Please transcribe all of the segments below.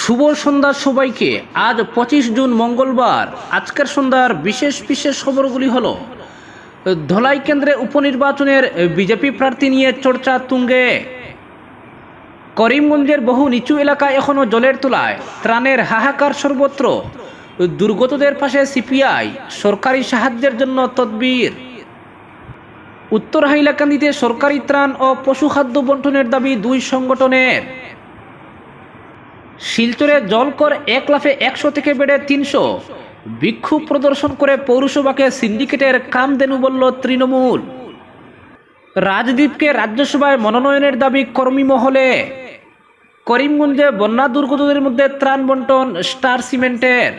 শুভ সন্ধ্যা সবাইকে আজ পঁচিশ জুন মঙ্গলবার আজকের সন্ধ্যার বিশেষ বিশেষ খবরগুলি হল ধলাই কেন্দ্রে উপনির্বাচনের বিজেপি প্রার্থী নিয়ে চর্চা তুঙ্গে করিমগঞ্জের বহু নিচু এলাকা এখনও জলের তোলায় ত্রাণের হাহাকার সর্বত্র দুর্গতদের পাশে সিপিআই সরকারি সাহায্যের জন্য তদবির উত্তর হাইলাকান্দিতে সরকারি ত্রাণ ও পশু খাদ্য বন্টনের দাবি দুই সংগঠনের শিলচরে জলকর এক লাফে একশো থেকে বেড়ে তিনশো বিক্ষোভ প্রদর্শন করে পৌরসভাকে সিন্ডিকেটের কাম দেনু বলল তৃণমূল রাজদীপকে রাজ্যসভায় মনোনয়নের দাবি কর্মী মহলে করিমগঞ্জে বন্যা দুর্গতদের মধ্যে ত্রাণ বন্টন স্টার সিমেন্টের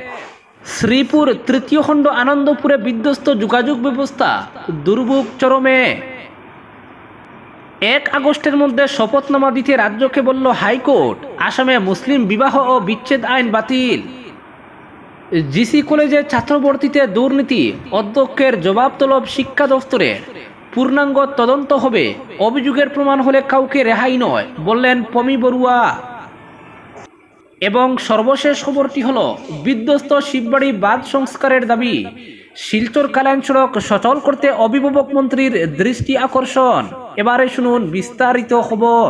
শ্রীপুর তৃতীয় খণ্ড আনন্দপুরে বিধ্বস্ত যোগাযোগ ব্যবস্থা দুর্ভোগ চরমে এক আগস্টের মধ্যে শপথনামা দিতে রাজ্যকে বলল হাইকোর্ট আসামে মুসলিম বিবাহ ও বিচ্ছেদ আইন বাতিল জিসি কলেজে ছাত্রবর্তীতে দুর্নীতি অধ্যক্ষের জবাব তলব শিক্ষা দফতরের পূর্ণাঙ্গ তদন্ত হবে অভিযোগের প্রমাণ হলে কাউকে রেহাই নয় বললেন পমি বড়ুয়া এবং সর্বশেষ খবরটি হল বিধ্বস্ত শিববাড়ি বাদ সংস্কারের দাবি শিলচর কালাইন সড়ক সচল করতে অভিভাবক মন্ত্রীর দৃষ্টি আকর্ষণ এবারে শুনুন বিস্তারিত খবর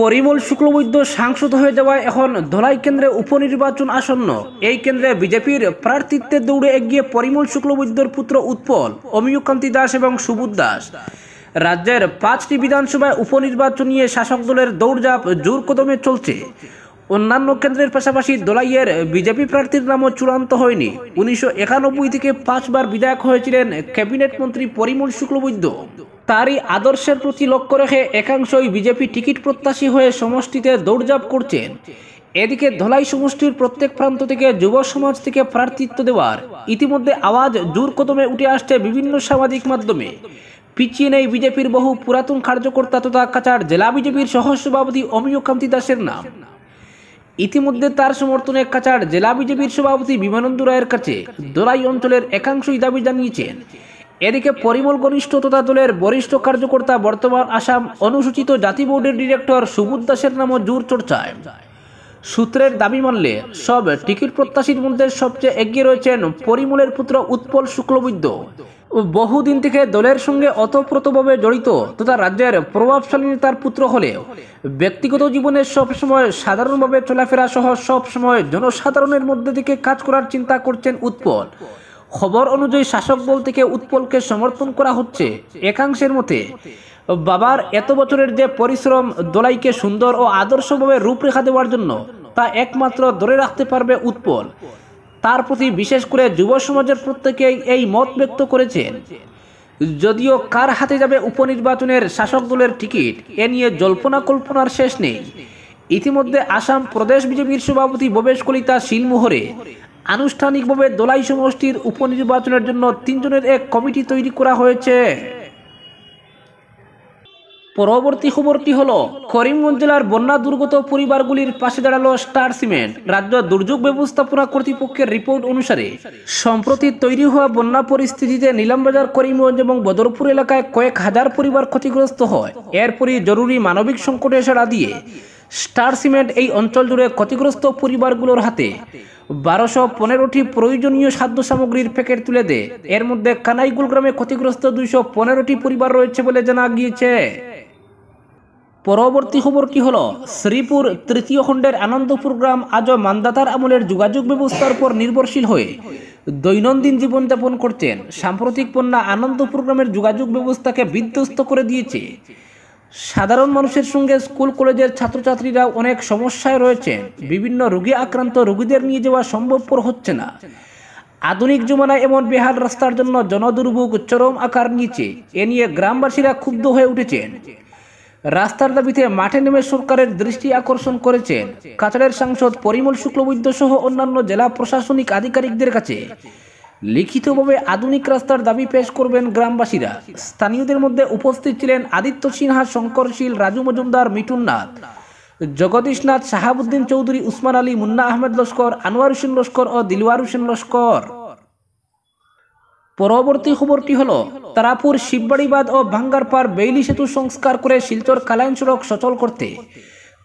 পরিমল শুক্লবৈদ্য সাংসদ হয়ে যাওয়ায় এখন ধলাই কেন্দ্রে উপনির্বাচন আসন্ন এই কেন্দ্রে বিজেপির প্রার্থীত্বের দৌড়ে এগিয়ে পরিমল শুক্লবৈদ্যর পুত্র উৎপল অমিয়কান্তি দাস এবং সুবুদ দাস রাজ্যের পাঁচটি বিধানসভায় উপনির্বাচন নিয়ে শাসক দলের দৌড়ঝাঁপ জোর কদমে চলছে অন্যান্য কেন্দ্রের পাশাপাশি দোলাইয়ের বিজেপি প্রার্থীর নামও চূড়ান্ত হয়নি উনিশশো থেকে পাঁচবার বিধায়ক হয়েছিলেন ক্যাবিনেট মন্ত্রী পরিমল শুক্লবৈদ্য তারই আদর্শের প্রতি লক্ষ্য রেখে একাংশই বিজেপি টিকিট প্রত্যাশী হয়ে সমষ্টিতে দৌড়ঝাঁপ করছেন এদিকে ধলাই সমষ্টির প্রত্যেক প্রান্ত থেকে যুব সমাজ থেকে প্রার্থিত্ব দেওয়ার ইতিমধ্যে আওয়াজ জোর কদমে উঠে আসছে বিভিন্ন সামাজিক মাধ্যমে পিছিয়ে নেই বিজেপির বহু পুরাতন কার্যকর্তা তথা কাচার জেলা বিজেপির সহ সভাপতি অমিয় কান্তি দাসের নাম ইতিমধ্যে তার সমর্থনে কাছাড় জেলা বিজেপির সভাপতি বিমানন্দ রায়ের কাছে দোরাই অঞ্চলের একাংশই দাবি জানিয়েছেন এদিকে পরিমল ঘনিষ্ঠ তথা দলের বরিষ্ঠ কার্যকর্তা বর্তমান আসাম অনুসূচিত জাতি বোর্ডের ডিরেক্টর সুবুদ দাসের নামও জোর চর্চায় সূত্রের দাবি মানলে সব টিকিট প্রত্যাশীর মধ্যে সবচেয়ে এগিয়ে রয়েছেন পরিমলের পুত্র উৎপল শুক্লবৈদ্য বহুদিন থেকে দলের সঙ্গে অতপ্রতভাবে জড়িত তথা রাজ্যের প্রভাবশালী নেতার পুত্র হলেও ব্যক্তিগত জীবনে সবসময় সাধারণভাবে চলাফেরা সহ সবসময় জনসাধারণের মধ্যে থেকে কাজ করার চিন্তা করছেন উৎপল খবর অনুযায়ী শাসক দল থেকে উৎপলকে সমর্থন করা হচ্ছে একাংশের মতে বাবার এত বছরের যে পরিশ্রম দোলাইকে সুন্দর ও আদর্শভাবে রূপরেখা দেওয়ার জন্য তা একমাত্র ধরে রাখতে পারবে উৎপল তার প্রতি বিশেষ করে যুব সমাজের প্রত্যেকেই এই মত ব্যক্ত করেছেন যদিও কার হাতে যাবে উপনির্বাচনের শাসক দলের টিকিট এ নিয়ে জল্পনা কল্পনার শেষ নেই ইতিমধ্যে আসাম প্রদেশ বিজেপির সভাপতি ববেশ কলিতা শিলমোহরে আনুষ্ঠানিকভাবে দোলাই সমষ্টির উপনির্বাচনের জন্য তিনজনের এক কমিটি তৈরি করা হয়েছে পরবর্তী খবরটি হল করিমগঞ্জ জেলার বন্যা দুর্গত পরিবারগুলির পাশে দাঁড়ালো স্টার সিমেন্ট রাজ্য দুর্যোগ ব্যবস্থাপনা কর্তৃপক্ষের রিপোর্ট অনুসারে সম্প্রতি তৈরি হওয়া বন্যা পরিস্থিতিতে নীলামবাজার করিমগঞ্জ এবং বদরপুর এলাকায় কয়েক হাজার পরিবার ক্ষতিগ্রস্ত হয় এরপরই জরুরি মানবিক সংকটে সাড়া দিয়ে স্টার সিমেন্ট এই অঞ্চল জুড়ে ক্ষতিগ্রস্ত পরিবারগুলোর হাতে বারোশো পনেরোটি প্রয়োজনীয় খাদ্য সামগ্রীর প্যাকেট তুলে দেয় এর মধ্যে কানাইগুল গ্রামে ক্ষতিগ্রস্ত দুইশো পনেরোটি পরিবার রয়েছে বলে জানা গিয়েছে পরবর্তী খবর কি হলো শ্রীপুর তৃতীয় খণ্ডের আনন্দপুর গ্রাম আজও মান্দাতার আমলের যোগাযোগ ব্যবস্থার উপর নির্ভরশীল হয়ে দৈনন্দিন জীবনযাপন করছেন সাম্প্রতিক পণ্যা আনন্দপুর গ্রামের যোগাযোগ ব্যবস্থাকে বিধ্বস্ত করে দিয়েছে সাধারণ মানুষের সঙ্গে স্কুল কলেজের ছাত্রছাত্রীরা অনেক সমস্যায় রয়েছেন বিভিন্ন রোগী আক্রান্ত রোগীদের নিয়ে যাওয়া সম্ভবপর হচ্ছে না আধুনিক জমানায় এমন বেহাল রাস্তার জন্য জনদুর্ভোগ চরম আকার নিয়েছে এ নিয়ে গ্রামবাসীরা ক্ষুব্ধ হয়ে উঠেছেন রাস্তার দাবিতে মাঠে নেমে সরকারের দৃষ্টি আকর্ষণ করেছেন কাছাড়ের সাংসদ পরিমল শুক্লবৈদ্য সহ অন্যান্য জেলা প্রশাসনিক আধিকারিকদের কাছে লিখিতভাবে আধুনিক রাস্তার দাবি পেশ করবেন গ্রামবাসীরা স্থানীয়দের মধ্যে উপস্থিত ছিলেন আদিত্য সিনহা শঙ্করশীল রাজু মজুমদার মিঠুন নাথ জগদীশনাথ শাহাবুদ্দিন চৌধুরী উসমান আলী মুন্না আহমেদ লস্কর আনোয়ার হোসেন লস্কর ও দিলওয়ার হোসেন লস্কর পরবর্তী খবরটি হল তারাপুর শিববাড়িবাদ ও ভাঙ্গারপার বেইলি সেতু সংস্কার করে শিলচর কালাইন সড়ক সচল করতে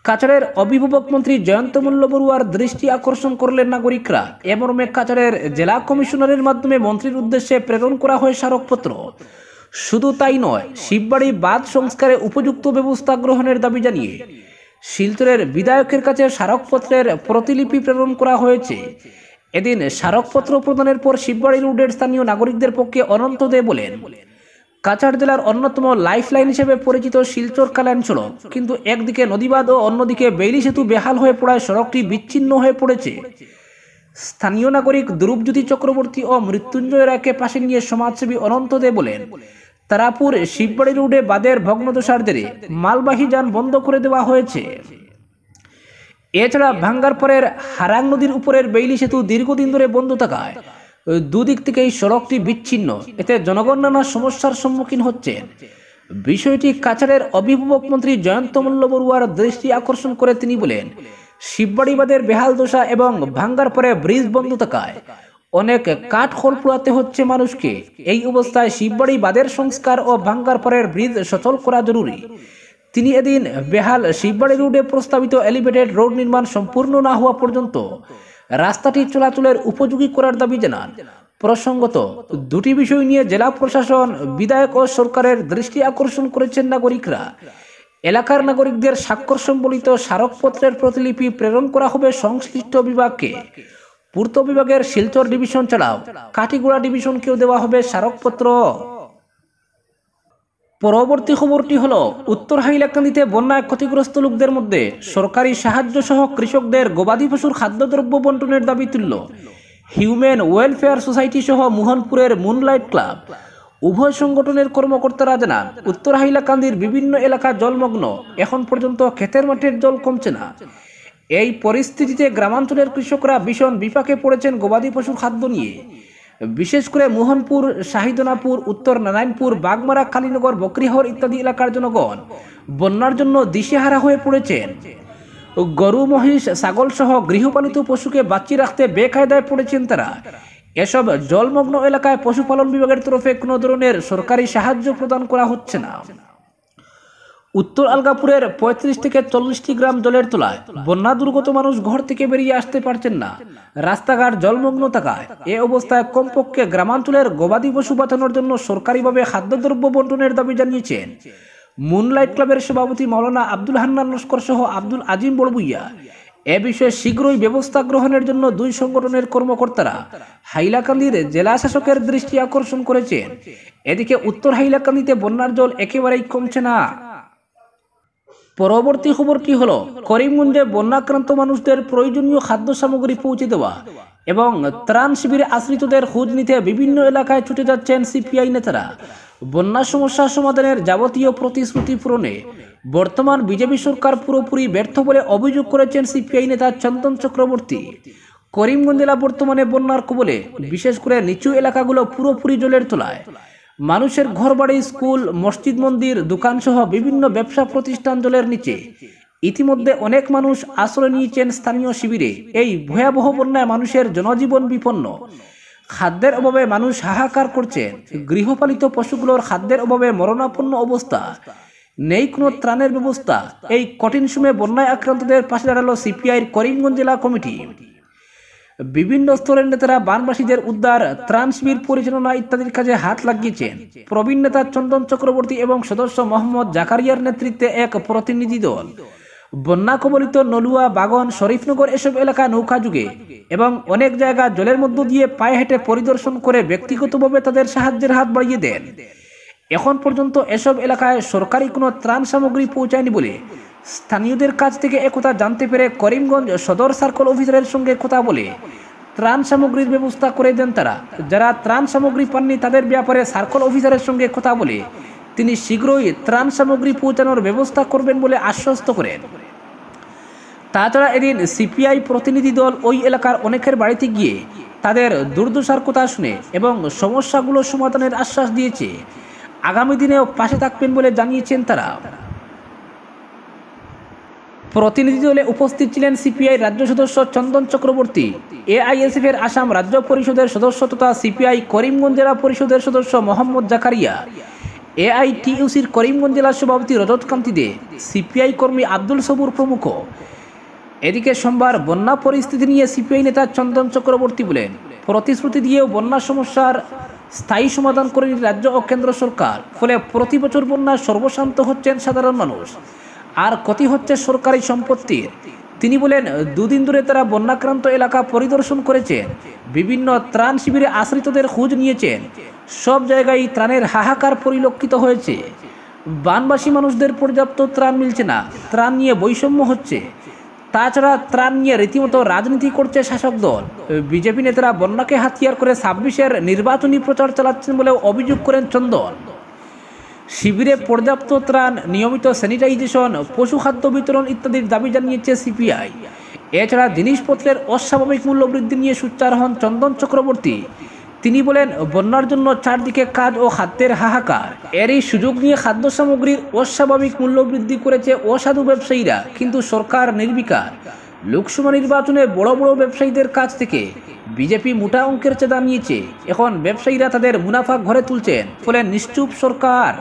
কাছাড়ের অভিভাবক মন্ত্রী জয়ন্ত বড়ুয়ার দৃষ্টি আকর্ষণ করলেন নাগরিকরা এমরমে কাছাড়ের জেলা কমিশনারের মাধ্যমে মন্ত্রীর উদ্দেশ্যে প্রেরণ করা হয় স্মারকপত্র শুধু তাই নয় শিববাড়ি বাঁধ সংস্কারে উপযুক্ত ব্যবস্থা গ্রহণের দাবি জানিয়ে শিলচরের বিধায়কের কাছে স্মারকপত্রের প্রতিলিপি প্রেরণ করা হয়েছে এদিন স্মারকপত্র প্রদানের পর শিববাড়ি রোডের স্থানীয় নাগরিকদের পক্ষে অনন্ত দে বলেন কাছাড় জেলার অন্যতম লাইফলাইন হিসেবে পরিচিত শিলচর কালান সড়ক কিন্তু একদিকে নদীবাদ ও অন্যদিকে বেইলি সেতু বেহাল হয়ে পড়ায় সড়কটি বিচ্ছিন্ন হয়ে পড়েছে স্থানীয় নাগরিক দ্রুপজ্যোতি চক্রবর্তী ও মৃত্যুঞ্জয় রায়কে পাশে নিয়ে সমাজসেবী অনন্ত দে বলেন তারাপুর শিববাড়ি রোডে বাদের ভগ্নদশার দেরে মালবাহী যান বন্ধ করে দেওয়া হয়েছে এছাড়া ভাঙ্গারপরের হারাং নদীর উপরের বেইলি সেতু দীর্ঘদিন ধরে বন্ধ থাকায় দুদিক থেকে এই সড়কটি বিচ্ছিন্ন এতে জনগণ নানা সমস্যার সম্মুখীন হচ্ছে বিষয়টি কাছাড়ের অভিভাবক মন্ত্রী জয়ন্ত মল্ল বড়ুয়ার দৃষ্টি আকর্ষণ করে তিনি বলেন শিববাড়িবাদের বেহাল দশা এবং ভাঙ্গার পরে ব্রিজ বন্ধ থাকায় অনেক কাঠ খোল পোড়াতে হচ্ছে মানুষকে এই অবস্থায় শিববাড়ি বাদের সংস্কার ও ভাঙ্গার পরের ব্রিজ সচল করা জরুরি তিনি এদিন বেহাল শিববাড়ি রোডে প্রস্তাবিত এলিভেটেড রোড নির্মাণ সম্পূর্ণ না হওয়া পর্যন্ত রাস্তাটি চলাচলের উপযোগী করার দাবি জানান প্রসঙ্গত দুটি বিষয় নিয়ে জেলা প্রশাসন বিধায়ক ও সরকারের দৃষ্টি আকর্ষণ করেছেন নাগরিকরা এলাকার নাগরিকদের স্বাক্ষর সম্বলিত স্মারকপত্রের প্রতিলিপি প্রেরণ করা হবে সংশ্লিষ্ট বিভাগকে পূর্ত বিভাগের শিলচর ডিভিশন ছাড়াও কাটিগুড়া ডিভিশনকেও দেওয়া হবে স্মারকপত্র পরবর্তী খবরটি হল উত্তর হাইলাকান্দিতে বন্যায় ক্ষতিগ্রস্ত লোকদের মধ্যে সরকারি সাহায্য সহ কৃষকদের গবাদি পশুর খাদ্যদ্রব্য বন্টনের দাবি তুলল হিউম্যান ওয়েলফেয়ার সোসাইটি সহ মোহনপুরের মুনলাইট ক্লাব উভয় সংগঠনের কর্মকর্তারা জানান উত্তর হাইলাকান্দির বিভিন্ন এলাকা জলমগ্ন এখন পর্যন্ত ক্ষেতের মাঠের জল কমছে না এই পরিস্থিতিতে গ্রামাঞ্চলের কৃষকরা ভীষণ বিপাকে পড়েছেন গবাদি পশুর খাদ্য নিয়ে বিশেষ করে মোহনপুর শাহিদনাপুর উত্তর নারায়ণপুর বাগমারা কালীনগর বকরিহর ইত্যাদি এলাকার জনগণ বন্যার জন্য দিশেহারা হয়ে পড়েছেন গরু মহিষ ছাগলসহ গৃহপালিত পশুকে বাঁচিয়ে রাখতে বেকায়দায় পড়েছেন তারা এসব জলমগ্ন এলাকায় পশুপালন বিভাগের তরফে কোনো ধরনের সরকারি সাহায্য প্রদান করা হচ্ছে না উত্তর আলগাপুরের পঁয়ত্রিশ থেকে চল্লিশটি গ্রাম জলের তোলায় বন্যা দুর্গত মানুষ ঘর থেকে বেরিয়ে আসতে পারছেন না রাস্তাঘাট জলমগ্ন থাকায় এ অবস্থায় কমপক্ষে গ্রামাঞ্চলের গবাদি পশু বাঁচানোর জন্য সরকারিভাবে খাদ্যদ্রব্য বন্টনের দাবি জানিয়েছেন মুনলাইট ক্লাবের সভাপতি মাওলানা আব্দুল হান্নান লস্কর সহ আব্দুল আজিম বড়বুইয়া এ বিষয়ে শীঘ্রই ব্যবস্থা গ্রহণের জন্য দুই সংগঠনের কর্মকর্তারা হাইলাকান্দির জেলা শাসকের দৃষ্টি আকর্ষণ করেছেন এদিকে উত্তর হাইলাকান্দিতে বন্যার জল একেবারেই কমছে না পরবর্তী খবরটি হল করিমগঞ্জে বন্যাক্রান্ত মানুষদের প্রয়োজনীয় খাদ্য সামগ্রী পৌঁছে দেওয়া এবং ত্রাণ শিবিরে আশ্রিতদের খোঁজ নিতে বিভিন্ন এলাকায় ছুটে যাচ্ছেন সিপিআই নেতারা বন্যা সমস্যা সমাধানের যাবতীয় প্রতিশ্রুতি পূরণে বর্তমান বিজেপি সরকার পুরোপুরি ব্যর্থ বলে অভিযোগ করেছেন সিপিআই নেতা চন্দন চক্রবর্তী করিমগঞ্জ জেলা বর্তমানে বন্যার কবলে বিশেষ করে নিচু এলাকাগুলো পুরোপুরি জলের তোলায় মানুষের ঘরবাড়ি স্কুল মসজিদ মন্দির দোকানসহ বিভিন্ন ব্যবসা প্রতিষ্ঠান জলের নিচে ইতিমধ্যে অনেক মানুষ আশ্রয় নিয়েছেন স্থানীয় শিবিরে এই ভয়াবহ বন্যায় মানুষের জনজীবন বিপন্ন খাদ্যের অভাবে মানুষ হাহাকার করছেন গৃহপালিত পশুগুলোর খাদ্যের অভাবে মরণাপন্ন অবস্থা নেই কোনো ত্রাণের ব্যবস্থা এই কঠিন সময়ে বন্যায় আক্রান্তদের পাশে দাঁড়ালো সিপিআইয়ের করিমগঞ্জ জেলা কমিটি বিভিন্ন স্তরের নেতারা বানবাসীদের উদ্ধার ত্রাণ শিবির পরিচালনা ইত্যাদির কাজে হাত লাগিয়েছেন প্রবীণ নেতা চন্দন চক্রবর্তী এবং সদস্য মোহাম্মদ জাকারিয়ার নেতৃত্বে এক প্রতিনিধি দল বন্যা কবলিত নলুয়া বাগন শরীফনগর এসব এলাকা নৌকা যুগে এবং অনেক জায়গা জলের মধ্য দিয়ে পায়ে হেঁটে পরিদর্শন করে ব্যক্তিগতভাবে তাদের সাহায্যের হাত বাড়িয়ে দেন এখন পর্যন্ত এসব এলাকায় সরকারি কোনো ত্রাণ সামগ্রী পৌঁছায়নি বলে স্থানীয়দের কাছ থেকে একথা জানতে পেরে করিমগঞ্জ সদর সার্কল অফিসারের সঙ্গে কথা বলে ত্রাণ সামগ্রীর ব্যবস্থা করে দেন তারা যারা ত্রাণ সামগ্রী পাননি তাদের ব্যাপারে সার্কল অফিসারের সঙ্গে কথা বলে তিনি শীঘ্রই ত্রাণ সামগ্রী পৌঁছানোর ব্যবস্থা করবেন বলে আশ্বস্ত করেন তাছাড়া এদিন সিপিআই প্রতিনিধি দল ওই এলাকার অনেকের বাড়িতে গিয়ে তাদের দুর্দশার কথা শুনে এবং সমস্যাগুলো সমাধানের আশ্বাস দিয়েছে আগামী দিনেও পাশে থাকবেন বলে জানিয়েছেন তারা প্রতিনিধি দলে উপস্থিত ছিলেন সিপিআই রাজ্য সদস্য চন্দন চক্রবর্তী এআইএসএফের আসাম রাজ্য পরিষদের সদস্য তথা সিপিআই করিমগঞ্জ জেলা পরিষদের সদস্য মোহাম্মদ জাকারিয়া এআইটিউসির করিমগঞ্জ জেলা সভাপতি রজতকান্তি দে সিপিআই কর্মী আব্দুল সবুর প্রমুখ এদিকে সোমবার বন্যা পরিস্থিতি নিয়ে সিপিআই নেতা চন্দন চক্রবর্তী বলেন প্রতিশ্রুতি দিয়েও বন্যা সমস্যার স্থায়ী সমাধান করেনি রাজ্য ও কেন্দ্র সরকার ফলে প্রতি বছর বন্যা সর্বশান্ত হচ্ছেন সাধারণ মানুষ আর ক্ষতি হচ্ছে সরকারি সম্পত্তির তিনি বলেন দুদিন ধরে তারা বন্যাক্রান্ত এলাকা পরিদর্শন করেছেন বিভিন্ন ত্রাণ শিবিরে আশ্রিতদের খোঁজ নিয়েছেন সব জায়গায় ত্রাণের হাহাকার পরিলক্ষিত হয়েছে বানবাসী মানুষদের পর্যাপ্ত ত্রাণ মিলছে না ত্রাণ নিয়ে বৈষম্য হচ্ছে তাছাড়া ত্রাণ নিয়ে রীতিমতো রাজনীতি করছে শাসক দল বিজেপি নেতারা বন্যাকে হাতিয়ার করে ছাব্বিশের নির্বাচনী প্রচার চালাচ্ছেন বলে অভিযোগ করেন চন্দন শিবিরে পর্যাপ্ত ত্রাণ নিয়মিত স্যানিটাইজেশন পশু খাদ্য বিতরণ ইত্যাদির দাবি জানিয়েছে সিপিআই এছাড়া জিনিসপত্রের অস্বাভাবিক মূল্য বৃদ্ধি নিয়ে সুচ্চার হন চন্দন চক্রবর্তী তিনি বলেন বন্যার জন্য চারদিকে কাজ ও খাদ্যের হাহাকার এরই সুযোগ নিয়ে খাদ্য সামগ্রীর অস্বাভাবিক মূল্য বৃদ্ধি করেছে অসাধু ব্যবসায়ীরা কিন্তু সরকার নির্বিকার লোকসভা নির্বাচনে বড় বড় ব্যবসায়ীদের কাছ থেকে বিজেপি মোটা অঙ্কের চেদা নিয়েছে এখন ব্যবসায়ীরা তাদের মুনাফা ঘরে তুলছেন ফলে নিশ্চুপ সরকার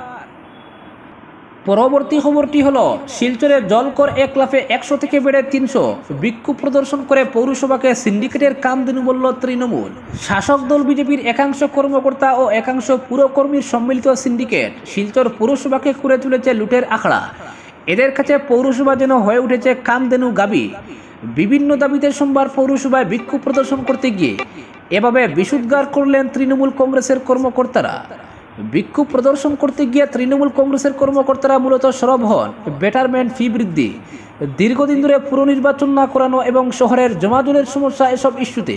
পরবর্তী খবরটি হল শিলচরে জলকর এক লাফে একশো থেকে বেড়ে তিনশো বিক্ষোভ প্রদর্শন করে পৌরসভাকে সিন্ডিকেটের কাম দিনু বলল তৃণমূল শাসক দল বিজেপির একাংশ কর্মকর্তা ও একাংশ পুরকর্মীর সম্মিলিত সিন্ডিকেট শিলচর পৌরসভাকে করে তুলেছে লুটের আখড়া এদের কাছে পৌরসভা যেন হয়ে উঠেছে কামদেনু গাবি বিভিন্ন দাবিতে সোমবার পৌরসভায় বিক্ষোভ প্রদর্শন করতে গিয়ে এভাবে বিশুদ্গার করলেন তৃণমূল কংগ্রেসের কর্মকর্তারা বিক্ষোভ প্রদর্শন করতে গিয়ে তৃণমূল কংগ্রেসের কর্মকর্তারা মূলত সরব হন বেটারমেন্ট ফি বৃদ্ধি দীর্ঘদিন ধরে পুরনির্বাচন না করানো এবং শহরের জমাজলের সমস্যা এসব ইস্যুতে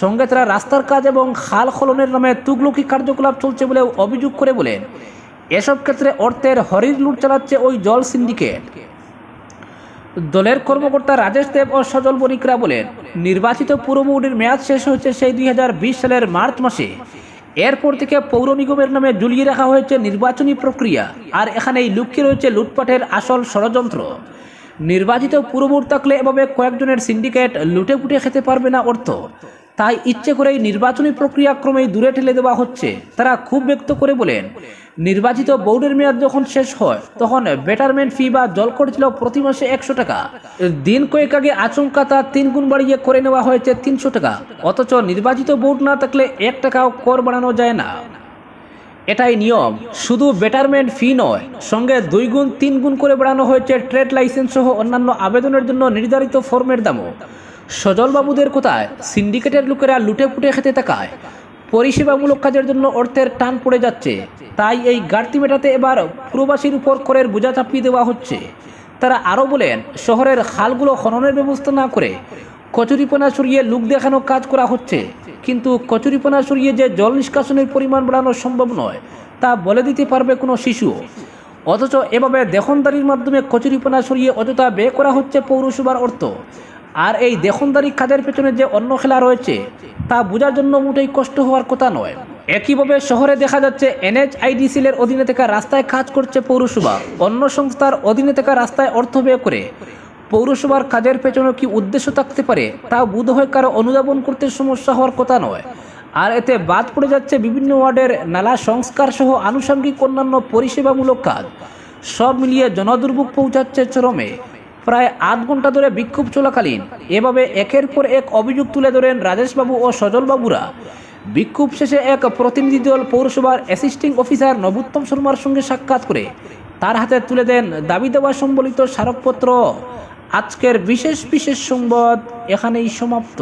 সঙ্গে তারা রাস্তার কাজ এবং খাল খলনের নামে তুগলকি কার্যকলাপ চলছে বলেও অভিযোগ করে বলেন এসব ক্ষেত্রে অর্থের হরির লুট চালাচ্ছে ওই জল সিন্ডিকেট দলের কর্মকর্তা রাজেশ দেব ও সজল বণিকরা বলেন নির্বাচিত পুরমৌডির মেয়াদ শেষ হয়েছে সেই দুই সালের মার্চ মাসে এরপর থেকে পৌর নিগমের নামে ঝুলিয়ে রাখা হয়েছে নির্বাচনী প্রক্রিয়া আর এখানে এই লুকিয়ে রয়েছে লুটপাটের আসল ষড়যন্ত্র নির্বাচিত পুরবুর থাকলে এভাবে কয়েকজনের সিন্ডিকেট লুটে পুটে খেতে পারবে না অর্থ তাই ইচ্ছে করেই নির্বাচনী প্রক্রিয়া ক্রমেই দূরে ঠেলে দেওয়া হচ্ছে তারা খুব ব্যক্ত করে বলেন নির্বাচিত বোর্ডের মেয়াদ যখন শেষ হয় তখন বেটারমেন্ট ফি বা জল করেছিল প্রতি মাসে একশো টাকা দিন কয়েক আগে আচমকা তা তিন গুণ বাড়িয়ে করে নেওয়া হয়েছে তিনশো টাকা অথচ নির্বাচিত বোর্ড না থাকলে এক টাকাও কর বাড়ানো যায় না এটাই নিয়ম শুধু বেটারমেন্ট ফি নয় সঙ্গে দুই গুণ তিন গুণ করে বাড়ানো হয়েছে ট্রেড লাইসেন্স সহ অন্যান্য আবেদনের জন্য নির্ধারিত ফর্মের দামও সজলবাবুদের কোথায় সিন্ডিকেটের লোকেরা লুটে পুটে খেতে তাকায় পরিষেবামূলক কাজের জন্য অর্থের টান পড়ে যাচ্ছে তাই এই ঘাটতি মেটাতে এবার পুরবাসীর উপর করের বোঝা চাপিয়ে দেওয়া হচ্ছে তারা আরও বলেন শহরের খালগুলো খননের ব্যবস্থা না করে কচুরিপনা সরিয়ে লুক দেখানো কাজ করা হচ্ছে কিন্তু কচুরিপনা সরিয়ে যে জল নিষ্কাশনের পরিমাণ বাড়ানো সম্ভব নয় তা বলে দিতে পারবে কোনো শিশু অথচ এভাবে দেখনদারির মাধ্যমে কচুরিপনা সরিয়ে অযথা ব্যয় করা হচ্ছে পৌরসভার অর্থ আর এই দেখনদারি খাদের পেছনে যে অন্য খেলা রয়েছে তা বোঝার জন্য মোটেই কষ্ট হওয়ার কথা নয় একইভাবে শহরে দেখা যাচ্ছে এনএইচআইডিসিএল এর অধীনে থাকা রাস্তায় কাজ করছে পৌরসভা অন্য সংস্থার অধীনে থাকা রাস্তায় অর্থ ব্যয় করে পৌরসভার কাজের পেছনে কি উদ্দেশ্য থাকতে পারে তা বোধ হয় কারো অনুধাবন করতে সমস্যা হওয়ার কথা নয় আর এতে বাদ পড়ে যাচ্ছে বিভিন্ন ওয়ার্ডের নালা সংস্কার সহ আনুষঙ্গিক অন্যান্য পরিষেবামূলক কাজ সব মিলিয়ে জনদুর্ভোগ পৌঁছাচ্ছে চরমে প্রায় আধ ঘন্টা ধরে বিক্ষোভ চলাকালীন এভাবে একের পর এক অভিযোগ তুলে ধরেন রাজেশবাবু ও সজলবাবুরা বিক্ষোভ শেষে এক প্রতিনিধি দল পৌরসভার অ্যাসিস্টিং অফিসার নবোত্তম শর্মার সঙ্গে সাক্ষাৎ করে তার হাতে তুলে দেন দাবি দেওয়া সম্বলিত স্মারকপত্র আজকের বিশেষ বিশেষ সংবাদ এখানেই সমাপ্ত